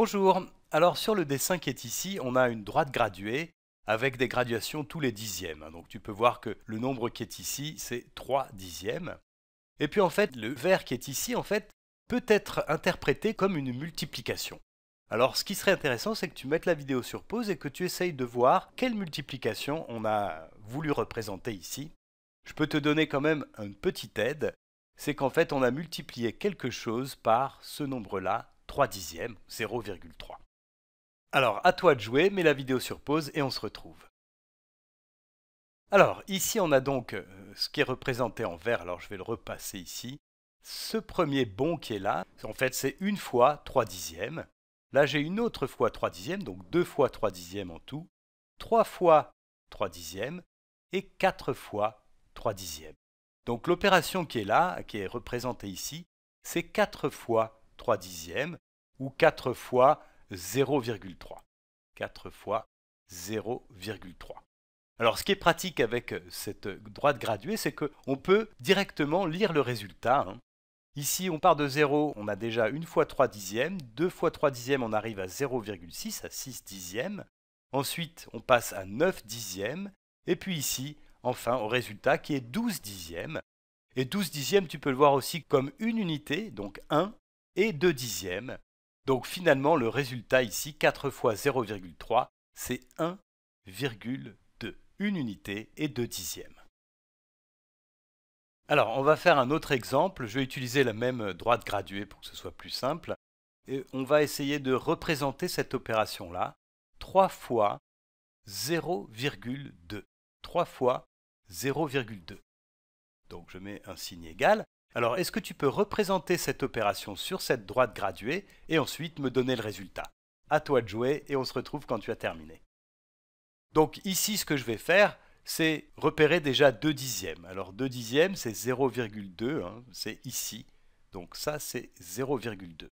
Bonjour, alors sur le dessin qui est ici, on a une droite graduée avec des graduations tous les dixièmes. Donc tu peux voir que le nombre qui est ici, c'est 3 dixièmes. Et puis en fait, le vert qui est ici, en fait, peut être interprété comme une multiplication. Alors ce qui serait intéressant, c'est que tu mettes la vidéo sur pause et que tu essayes de voir quelle multiplication on a voulu représenter ici. Je peux te donner quand même une petite aide, c'est qu'en fait on a multiplié quelque chose par ce nombre-là 3 dixièmes, 0,3. Alors, à toi de jouer, mets la vidéo sur pause et on se retrouve. Alors, ici, on a donc euh, ce qui est représenté en vert, alors je vais le repasser ici. Ce premier bond qui est là, en fait, c'est une fois 3 dixièmes. Là, j'ai une autre fois 3 dixièmes, donc deux fois 3 dixièmes en tout, 3 fois 3 dixièmes et 4 fois 3 dixièmes. Donc l'opération qui est là, qui est représentée ici, c'est 4 fois 3 dixièmes, ou 4 fois 0,3. 4 fois 0,3. Alors ce qui est pratique avec cette droite graduée, c'est qu'on peut directement lire le résultat. Hein. Ici, on part de 0, on a déjà 1 fois 3 dixièmes, 2 fois 3 dixièmes, on arrive à 0,6, à 6 dixièmes. Ensuite, on passe à 9 dixièmes, et puis ici, enfin, au résultat qui est 12 dixièmes. Et 12 dixièmes, tu peux le voir aussi comme une unité, donc 1, et 2 dixièmes. Donc finalement, le résultat ici, 4 fois 0,3, c'est 1,2, une unité et 2 dixièmes. Alors, on va faire un autre exemple. Je vais utiliser la même droite graduée pour que ce soit plus simple. Et on va essayer de représenter cette opération-là 3 fois 0,2. 3 fois 0,2. Donc je mets un signe égal. Alors, est-ce que tu peux représenter cette opération sur cette droite graduée et ensuite me donner le résultat À toi de jouer et on se retrouve quand tu as terminé. Donc ici, ce que je vais faire, c'est repérer déjà 2 dixièmes. Alors 2 dixièmes, c'est 0,2, hein, c'est ici. Donc ça, c'est 0,2.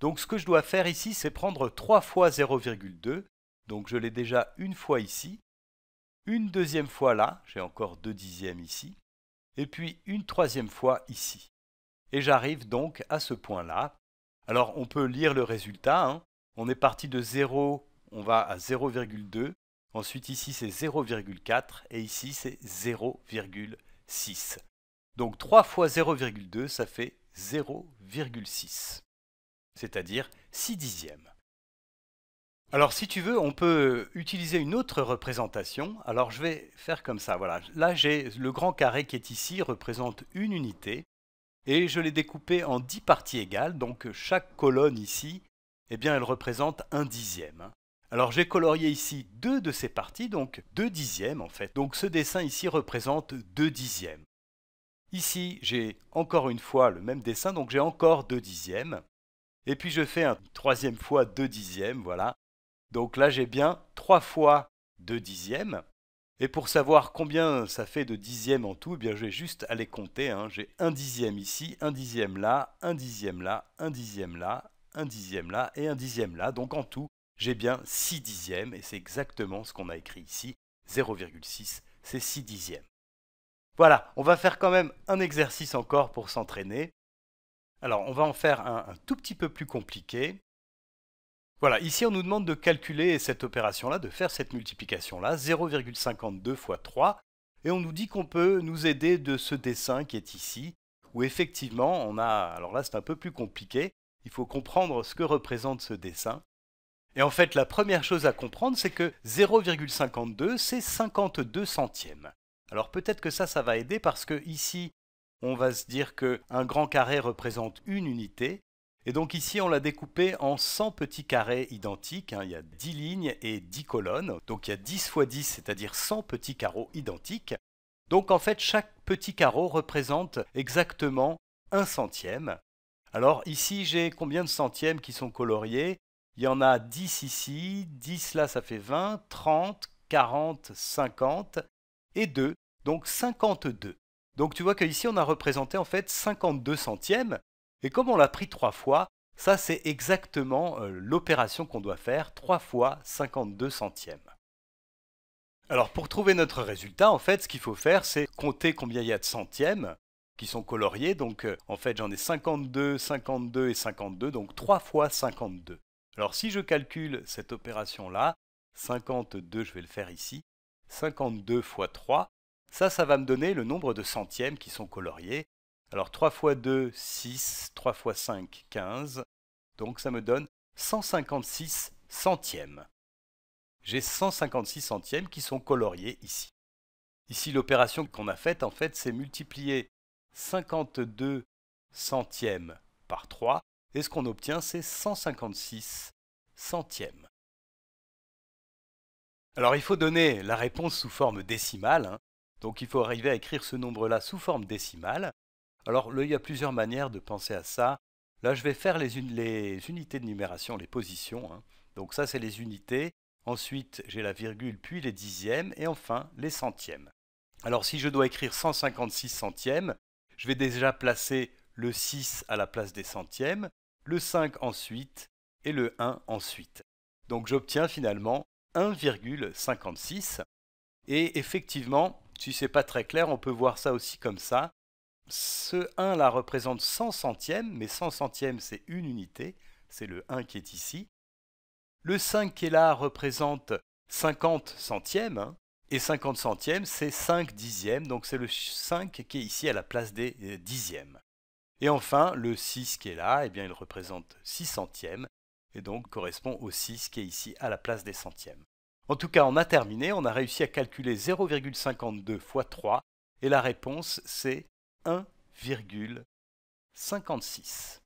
Donc ce que je dois faire ici, c'est prendre 3 fois 0,2. Donc je l'ai déjà une fois ici, une deuxième fois là, j'ai encore 2 dixièmes ici, et puis une troisième fois ici. Et j'arrive donc à ce point-là. Alors on peut lire le résultat. Hein. On est parti de 0, on va à 0,2. Ensuite ici c'est 0,4 et ici c'est 0,6. Donc 3 fois 0,2 ça fait 0,6, c'est-à-dire 6 dixièmes. Alors, si tu veux, on peut utiliser une autre représentation. Alors, je vais faire comme ça. Voilà. Là, j'ai le grand carré qui est ici représente une unité et je l'ai découpé en dix parties égales. Donc, chaque colonne ici, eh bien, elle représente un dixième. Alors, j'ai colorié ici deux de ces parties, donc deux dixièmes en fait. Donc, ce dessin ici représente deux dixièmes. Ici, j'ai encore une fois le même dessin, donc j'ai encore deux dixièmes. Et puis je fais une troisième fois deux dixièmes, voilà. Donc là, j'ai bien 3 fois 2 dixièmes. Et pour savoir combien ça fait de dixièmes en tout, eh bien, je vais juste aller compter. Hein. J'ai un dixième ici, 1 dixième là, 1 dixième là, 1 dixième là, 1 dixième là et 1 dixième là. Donc en tout, j'ai bien 6 dixièmes et c'est exactement ce qu'on a écrit ici. 0,6, c'est 6 dixièmes. Voilà, on va faire quand même un exercice encore pour s'entraîner. Alors on va en faire un tout petit peu plus compliqué. Voilà, ici on nous demande de calculer cette opération-là, de faire cette multiplication-là, 0,52 fois 3, et on nous dit qu'on peut nous aider de ce dessin qui est ici, où effectivement on a, alors là c'est un peu plus compliqué, il faut comprendre ce que représente ce dessin. Et en fait la première chose à comprendre c'est que 0,52 c'est 52 centièmes. Alors peut-être que ça ça va aider parce que ici on va se dire que un grand carré représente une unité, et donc ici, on l'a découpé en 100 petits carrés identiques. Hein. Il y a 10 lignes et 10 colonnes. Donc il y a 10 x 10, c'est-à-dire 100 petits carreaux identiques. Donc en fait, chaque petit carreau représente exactement un centième. Alors ici, j'ai combien de centièmes qui sont coloriés Il y en a 10 ici, 10 là, ça fait 20, 30, 40, 50 et 2, donc 52. Donc tu vois qu'ici, on a représenté en fait 52 centièmes. Et comme on l'a pris trois fois, ça c'est exactement euh, l'opération qu'on doit faire, 3 fois 52 centièmes. Alors pour trouver notre résultat, en fait, ce qu'il faut faire, c'est compter combien il y a de centièmes qui sont coloriés. Donc euh, en fait, j'en ai 52, 52 et 52, donc 3 fois 52. Alors si je calcule cette opération-là, 52, je vais le faire ici, 52 fois 3, ça, ça va me donner le nombre de centièmes qui sont coloriés. Alors 3 fois 2, 6, 3 fois 5, 15. Donc ça me donne 156 centièmes. J'ai 156 centièmes qui sont coloriés ici. Ici, l'opération qu'on a faite, en fait, c'est multiplier 52 centièmes par 3, et ce qu'on obtient, c'est 156 centièmes. Alors, il faut donner la réponse sous forme décimale, hein. donc il faut arriver à écrire ce nombre-là sous forme décimale. Alors il y a plusieurs manières de penser à ça. Là, je vais faire les, unités de numération, les positions. Hein. Donc ça, c'est les unités. Ensuite, j'ai la virgule, puis les dixièmes, et enfin les centièmes. Alors si je dois écrire 156 centièmes, je vais déjà placer le 6 à la place des centièmes, le 5 ensuite, et le 1 ensuite. Donc j'obtiens finalement 1,56. Et effectivement, si n'est pas très clair, on peut voir ça aussi comme ça. Ce 1 là représente 100 centièmes, mais 100 centièmes c'est une unité, c'est le 1 qui est ici. Le 5 qui est là représente 50 centièmes, hein, et 50 centièmes c'est 5 dixièmes, donc c'est le 5 qui est ici à la place des euh, dixièmes. Et enfin, le 6 qui est là, eh bien, il représente 6 centièmes, et donc correspond au 6 qui est ici à la place des centièmes. En tout cas, on a terminé, on a réussi à calculer 0,52 fois 3, et la réponse c'est 1,56.